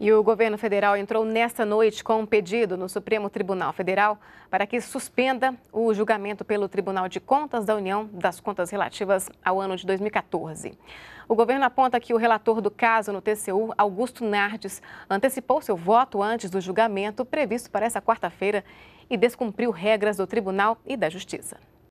E o governo federal entrou nesta noite com um pedido no Supremo Tribunal Federal para que suspenda o julgamento pelo Tribunal de Contas da União das contas relativas ao ano de 2014. O governo aponta que o relator do caso no TCU, Augusto Nardes, antecipou seu voto antes do julgamento previsto para essa quarta-feira e descumpriu regras do tribunal e da justiça.